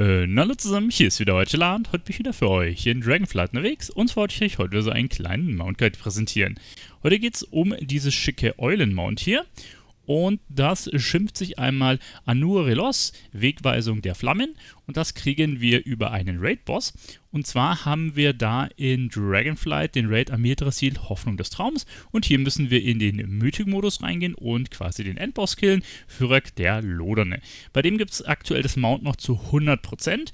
Äh, hallo zusammen, hier ist wieder heute La und heute bin ich wieder für euch hier in Dragonflight unterwegs und zwar wollte ich euch heute so einen kleinen Mount Guide präsentieren. Heute geht es um dieses schicke Eulen-Mount hier und das schimpft sich einmal Anur Relos, Wegweisung der Flammen. Und das kriegen wir über einen Raid-Boss. Und zwar haben wir da in Dragonflight den Raid Amir-Drasil Hoffnung des Traums. Und hier müssen wir in den Mythic-Modus reingehen und quasi den Endboss killen, Fyrek der Loderne. Bei dem gibt es aktuell das Mount noch zu 100%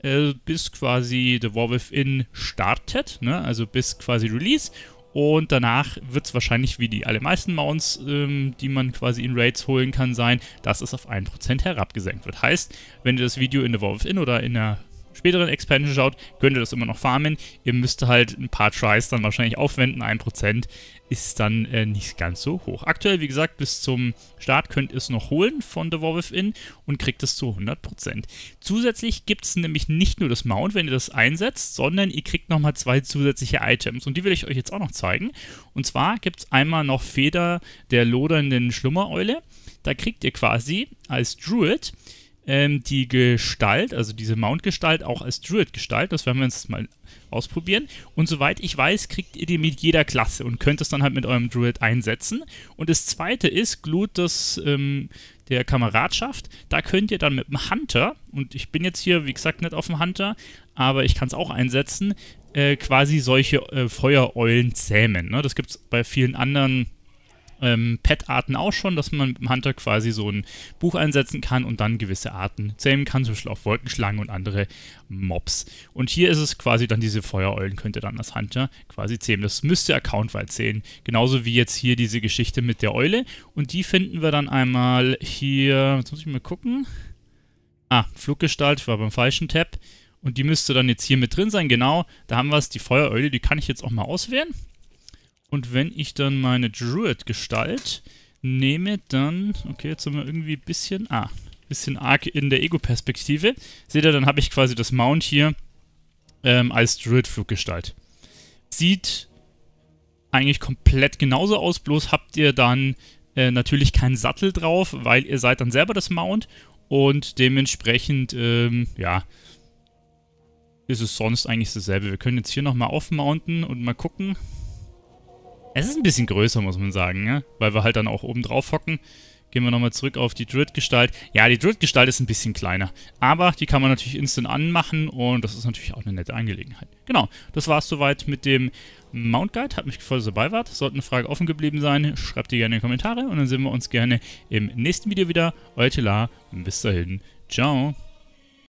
äh, bis quasi The War Within startet, ne? also bis quasi Release und danach wird es wahrscheinlich wie die allermeisten Mounts, ähm, die man quasi in Raids holen kann, sein, dass es auf 1% herabgesenkt wird. Heißt, wenn ihr das Video in der Wolf Inn oder in der späteren Expansion schaut, könnt ihr das immer noch farmen. Ihr müsst halt ein paar Tries dann wahrscheinlich aufwenden. 1% ist dann äh, nicht ganz so hoch. Aktuell, wie gesagt, bis zum Start könnt ihr es noch holen von The War Within und kriegt es zu 100%. Zusätzlich gibt es nämlich nicht nur das Mount, wenn ihr das einsetzt, sondern ihr kriegt nochmal zwei zusätzliche Items. Und die will ich euch jetzt auch noch zeigen. Und zwar gibt es einmal noch Feder der lodernden Schlummereule. Da kriegt ihr quasi als Druid ähm, die Gestalt, also diese Mount-Gestalt, auch als Druid-Gestalt. Das werden wir jetzt mal ausprobieren. Und soweit ich weiß, kriegt ihr die mit jeder Klasse und könnt es dann halt mit eurem Druid einsetzen. Und das zweite ist Glut das, ähm, der Kameradschaft. Da könnt ihr dann mit dem Hunter, und ich bin jetzt hier, wie gesagt, nicht auf dem Hunter, aber ich kann es auch einsetzen, äh, quasi solche äh, Feuereulen zähmen. Ne? Das gibt es bei vielen anderen ähm, Pet-Arten auch schon, dass man mit dem Hunter quasi so ein Buch einsetzen kann und dann gewisse Arten zähmen kann, zum Beispiel auch Wolkenschlangen und andere Mobs. Und hier ist es quasi dann diese Feuereulen, könnte dann das Hunter quasi zähmen. Das müsste account Accountwald zählen. Genauso wie jetzt hier diese Geschichte mit der Eule. Und die finden wir dann einmal hier, jetzt muss ich mal gucken. Ah, Fluggestalt, war beim falschen Tab. Und die müsste dann jetzt hier mit drin sein, genau. Da haben wir es, die Feuereule, die kann ich jetzt auch mal auswählen. Und wenn ich dann meine Druid-Gestalt nehme, dann... Okay, jetzt haben wir irgendwie ein bisschen... Ah, ein bisschen arg in der Ego-Perspektive. Seht ihr, dann habe ich quasi das Mount hier ähm, als Druid-Fluggestalt. Sieht eigentlich komplett genauso aus, bloß habt ihr dann äh, natürlich keinen Sattel drauf, weil ihr seid dann selber das Mount und dementsprechend, ähm, ja, ist es sonst eigentlich dasselbe. Wir können jetzt hier nochmal aufmounten und mal gucken. Es ist ein bisschen größer, muss man sagen, ja? Ne? weil wir halt dann auch oben drauf hocken. Gehen wir nochmal zurück auf die Druid-Gestalt. Ja, die Druid-Gestalt ist ein bisschen kleiner. Aber die kann man natürlich instant anmachen und das ist natürlich auch eine nette Angelegenheit. Genau, das war es soweit mit dem Mount Guide. Hat mich gefreut, dass ihr dabei wart. Sollte eine Frage offen geblieben sein, schreibt die gerne in die Kommentare und dann sehen wir uns gerne im nächsten Video wieder. Euer Telar bis dahin. Ciao.